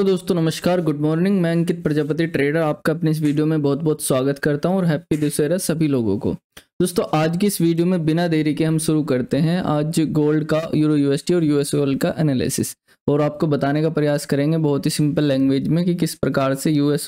hello दोस्तों नमस्कार good morning मैं अंकित प्रजापति ट्रेडर आपका अपने इस वीडियो में बहुत बहुत स्वागत करता हूं और हैप्पी दशहरा सभी लोगों को दोस्तों आज की इस वीडियो में बिना देरी के हम शुरू करते हैं आज गोल्ड का यूरो यूएसटी और यूएस ऑयल का एनालिसिस और आपको बताने का प्रयास करेंगे बहुत ही सिंपल लैंग्वेज में कि किस प्रकार से यू एस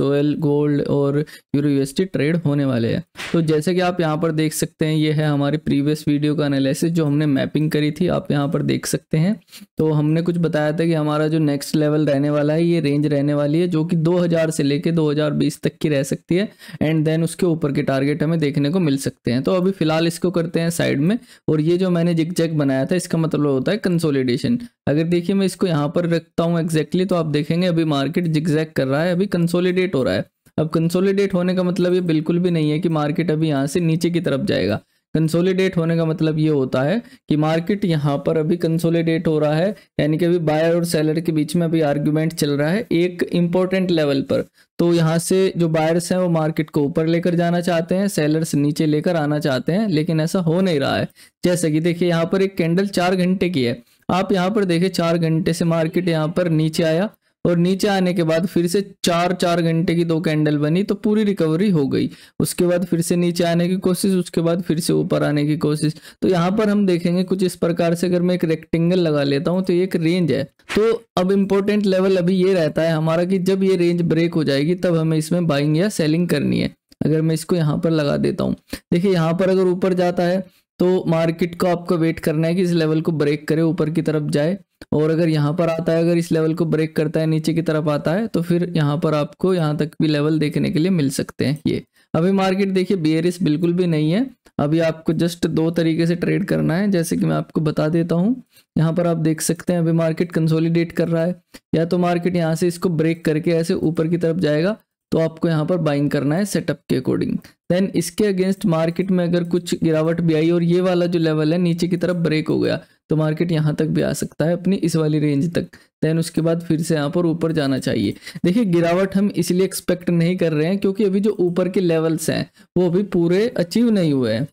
गोल्ड और euro U S D trade होने वाले हैं तो जैसे कि आप यहाँ पर देख सकते हैं ये है हमारी प्रीवियस वीडियो का एनालिसिस जो हमने मैपिंग करी थी आप यहाँ पर देख सकते हैं तो हमने कुछ बताया था कि हमारा जो नेक्स्ट लेवल रहने वाला है ये रेंज रहने वाली है जो कि हजार से हजार बीस तक की रह सकती है एंड देन उसके ऊपर के टारगेट हमें देखने को मिल सकते हैं तो अभी फिलहाल इसको करते हैं साइड में और ये जो मैंने जिक जैक बनाया था इसका मतलब होता है कंसोलिडेशन अगर देखिए मैं इसको यहाँ पर रखता हूँ एग्जैक्टली तो आप देखेंगे अभी मार्केट जिगजैक कर रहा है अभी कंसोलिडेट हो रहा है अब कंसोलिडेट होने का मतलब ये बिल्कुल भी नहीं है कि मार्केट अभी यहाँ से नीचे की तरफ जाएगा कंसोलिडेट होने का मतलब ये होता है कि मार्केट यहाँ पर अभी कंसोलिडेट हो रहा है यानी कि अभी बायर और सेलर के बीच में अभी आर्ग्यूमेंट चल रहा है एक इम्पोर्टेंट लेवल पर तो यहाँ से जो बायर्स हैं वो मार्केट को ऊपर लेकर जाना चाहते हैं सेलर्स नीचे लेकर आना चाहते हैं लेकिन ऐसा हो नहीं रहा है जैसे कि देखिए यहाँ पर एक कैंडल चार घंटे की है आप यहाँ पर देखें चार घंटे से मार्केट यहाँ पर नीचे आया और नीचे आने के बाद फिर से चार चार घंटे की दो कैंडल बनी तो पूरी रिकवरी हो गई उसके बाद फिर से नीचे आने की कोशिश उसके बाद फिर से ऊपर आने की कोशिश तो यहाँ पर हम देखेंगे कुछ इस प्रकार से अगर मैं एक रेक्टेंगल लगा लेता हूँ तो एक रेंज है तो अब इम्पोर्टेंट लेवल अभी ये रहता है हमारा कि जब ये रेंज ब्रेक हो जाएगी तब हमें इसमें बाइंग या सेलिंग करनी है अगर मैं इसको यहाँ पर लगा देता हूँ देखिए यहाँ पर अगर ऊपर जाता है तो मार्केट को आपको वेट करना है कि इस लेवल को ब्रेक करे ऊपर की तरफ जाए और अगर यहाँ पर आता है अगर इस लेवल को ब्रेक करता है नीचे की तरफ आता है तो फिर यहाँ पर आपको यहाँ तक भी लेवल देखने के लिए मिल सकते हैं ये अभी मार्केट देखिए बियरिस बिल्कुल भी नहीं है अभी आपको जस्ट दो तरीके से ट्रेड करना है जैसे कि मैं आपको बता देता हूँ यहाँ पर आप देख सकते हैं अभी मार्केट कंसोलिडेट कर रहा है या तो मार्केट यहाँ से इसको ब्रेक करके ऐसे ऊपर की तरफ जाएगा तो आपको यहाँ पर बाइंग करना है सेटअप के अकॉर्डिंग देन इसके अगेंस्ट मार्केट में अगर कुछ गिरावट भी आई और ये वाला जो लेवल है नीचे की तरफ ब्रेक हो गया तो मार्केट यहाँ तक भी आ सकता है अपनी इस वाली रेंज तक देन उसके बाद फिर से यहाँ पर ऊपर जाना चाहिए देखिए गिरावट हम इसलिए एक्सपेक्ट नहीं कर रहे हैं क्योंकि अभी जो ऊपर के लेवल्स हैं वो अभी पूरे अचीव नहीं हुए हैं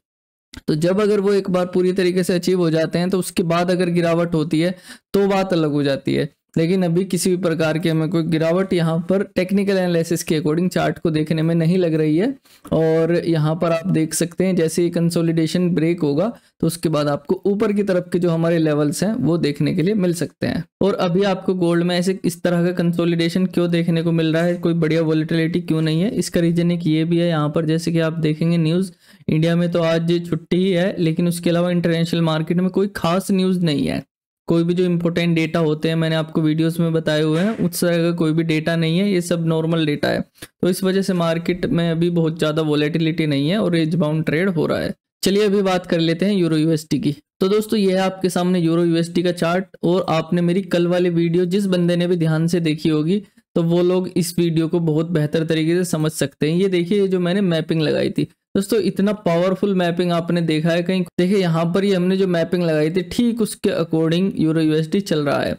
तो जब अगर वो एक बार पूरी तरीके से अचीव हो जाते हैं तो उसके बाद अगर गिरावट होती है तो बात अलग हो जाती है लेकिन अभी किसी भी प्रकार की हमें कोई गिरावट यहाँ पर टेक्निकल एनालिसिस के अकॉर्डिंग चार्ट को देखने में नहीं लग रही है और यहाँ पर आप देख सकते हैं जैसे ही कंसोलिडेशन ब्रेक होगा तो उसके बाद आपको ऊपर की तरफ के जो हमारे लेवल्स हैं वो देखने के लिए मिल सकते हैं और अभी आपको गोल्ड में ऐसे इस तरह का कंसोलिडेशन क्यों देखने को मिल रहा है कोई बढ़िया वॉलिटिलिटी क्यों नहीं है इसका रीजन एक ये भी है यहाँ पर जैसे कि आप देखेंगे न्यूज़ इंडिया में तो आज छुट्टी ही है लेकिन उसके अलावा इंटरनेशनल मार्केट में कोई खास न्यूज़ नहीं है कोई भी जो इम्पोर्टेंट डेटा होते हैं मैंने आपको वीडियोस में बताए हुए हैं उस तरह का कोई भी डेटा नहीं है ये सब नॉर्मल डेटा है तो इस वजह से मार्केट में अभी बहुत ज़्यादा वॉलेटिलिटी नहीं है और एज बाउंड ट्रेड हो रहा है चलिए अभी बात कर लेते हैं यूरो यूएसटी की तो दोस्तों ये है आपके सामने यूरो यूएसटी का चार्ट और आपने मेरी कल वाली वीडियो जिस बंदे ने भी ध्यान से देखी होगी तो वो लोग इस वीडियो को बहुत बेहतर तरीके से समझ सकते हैं ये देखिए जो मैंने मैपिंग लगाई थी दोस्तों इतना पावरफुल मैपिंग आपने देखा है कहीं देखिए यहाँ पर ही हमने जो मैपिंग लगाई थी ठीक उसके अकॉर्डिंग यूरो यूएसडी चल रहा है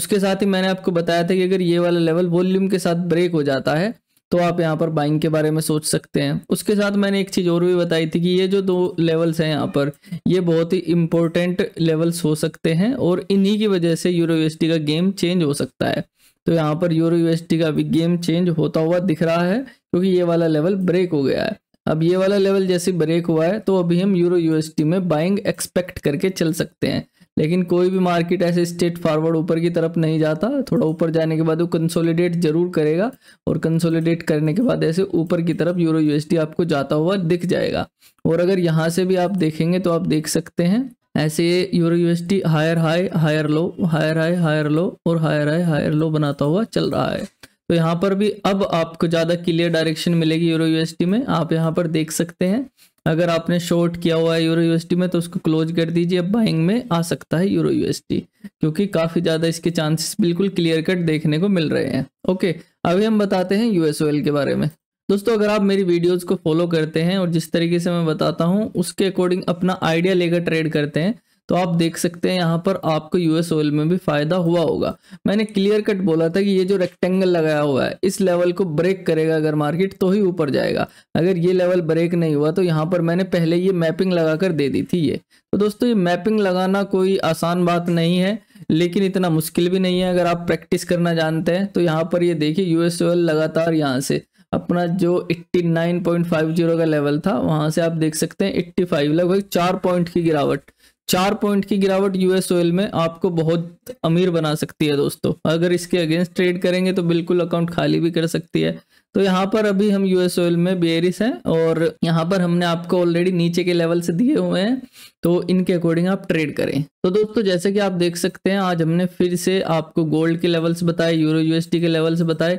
उसके साथ ही मैंने आपको बताया था कि अगर ये वाला लेवल वॉल्यूम के साथ ब्रेक हो जाता है तो आप यहाँ पर बाइंग के बारे में सोच सकते हैं उसके साथ मैंने एक चीज़ और भी बताई थी कि ये जो दो लेवल्स हैं यहाँ पर ये बहुत ही इंपॉर्टेंट लेवल्स हो सकते हैं और इन्हीं की वजह से यूरो यूएसडी का गेम चेंज हो सकता है तो यहाँ पर यूरो यूएसडी का भी गेम चेंज होता हुआ दिख रहा है क्योंकि ये वाला लेवल ब्रेक हो गया है अब ये वाला लेवल जैसे ब्रेक हुआ है तो अभी हम यूरो यूएसटी में बाइंग एक्सपेक्ट करके चल सकते हैं लेकिन कोई भी मार्केट ऐसे स्टेट फॉरवर्ड ऊपर की तरफ नहीं जाता थोड़ा ऊपर जाने के बाद वो कंसोलिडेट जरूर करेगा और कंसोलिडेट करने के बाद ऐसे ऊपर की तरफ यूरो यूएसटी आपको जाता हुआ दिख जाएगा और अगर यहाँ से भी आप देखेंगे तो आप देख सकते हैं ऐसे euro USD higher high higher low higher high higher low और हायर हाई हायर लो बनाता हुआ चल रहा है तो यहाँ पर भी अब आपको ज़्यादा क्लियर डायरेक्शन मिलेगी यूरो यूएसडी में आप यहाँ पर देख सकते हैं अगर आपने शॉर्ट किया हुआ है यूरो यूएसडी में तो उसको क्लोज कर दीजिए अब बाइंग में आ सकता है यूरो यूएसडी क्योंकि काफ़ी ज़्यादा इसके चांसेस बिल्कुल क्लियर कट देखने को मिल रहे हैं ओके अभी हम बताते हैं यू के बारे में दोस्तों अगर आप मेरी वीडियोज को फॉलो करते हैं और जिस तरीके से मैं बताता हूँ उसके अकॉर्डिंग अपना आइडिया लेकर ट्रेड करते हैं तो आप देख सकते हैं यहाँ पर आपको यूएस ऑयल में भी फायदा हुआ होगा मैंने क्लियर कट बोला था कि ये जो रेक्टेंगल लगाया हुआ है इस लेवल को ब्रेक करेगा अगर मार्केट तो ही ऊपर जाएगा अगर ये लेवल ब्रेक नहीं हुआ तो यहाँ पर मैंने पहले ये मैपिंग लगा कर दे दी थी ये तो दोस्तों ये मैपिंग लगाना कोई आसान बात नहीं है लेकिन इतना मुश्किल भी नहीं है अगर आप प्रैक्टिस करना जानते हैं तो यहाँ पर ये देखिए यूएस ऑयल लगातार यहाँ से अपना जो 89.50 का लेवल था वहां से आप देख सकते हैं 85 लगभग चार पॉइंट की गिरावट चार पॉइंट की गिरावट यूएस ऑयल में आपको बहुत अमीर बना सकती है दोस्तों अगर इसके अगेंस्ट ट्रेड करेंगे तो बिल्कुल अकाउंट खाली भी कर सकती है तो यहाँ पर अभी हम यूएस ऑयल में बेरिस हैं और यहाँ पर हमने आपको ऑलरेडी नीचे के लेवल से दिए हुए हैं तो इनके अकॉर्डिंग आप ट्रेड करें तो दोस्तों जैसे कि आप देख सकते हैं आज हमने फिर से आपको गोल्ड के लेवल्स बताए यूरो यूएसडी के लेवल्स बताए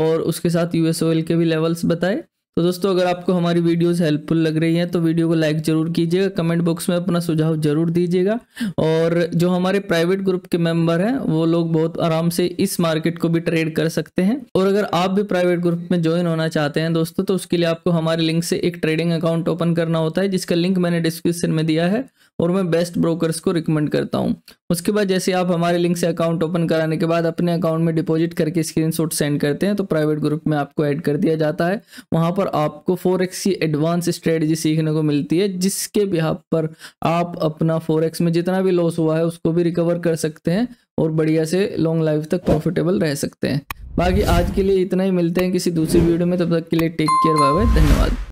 और उसके साथ यूएस ऑयल के भी लेवल्स बताए तो दोस्तों अगर आपको हमारी वीडियोस हेल्पफुल लग रही हैं तो वीडियो को लाइक ज़रूर कीजिएगा कमेंट बॉक्स में अपना सुझाव ज़रूर दीजिएगा और जो हमारे प्राइवेट ग्रुप के मेंबर हैं वो लोग बहुत आराम से इस मार्केट को भी ट्रेड कर सकते हैं और अगर आप भी प्राइवेट ग्रुप में ज्वाइन होना चाहते हैं दोस्तों तो उसके लिए आपको हमारे लिंक से एक ट्रेडिंग अकाउंट ओपन करना होता है जिसका लिंक मैंने डिस्क्रिप्शन में दिया है और मैं बेस्ट ब्रोकर्स को रिकमेंड करता हूँ उसके बाद जैसे आप हमारे लिंक से अकाउंट ओपन कराने के बाद अपने अकाउंट में डिपॉजिट करके स्क्रीनशॉट सेंड करते हैं तो प्राइवेट ग्रुप में आपको एड कर दिया जाता है वहाँ पर पर आपको फोरेक्स की एडवांस स्ट्रेटजी सीखने को मिलती है जिसके बिहार पर आप अपना फोरेक्स में जितना भी लॉस हुआ है उसको भी रिकवर कर सकते हैं और बढ़िया से लॉन्ग लाइफ तक प्रॉफिटेबल रह सकते हैं बाकी आज के लिए इतना ही मिलते हैं किसी दूसरी वीडियो में तब तक के लिए टेक केयर बाय बाय धन्यवाद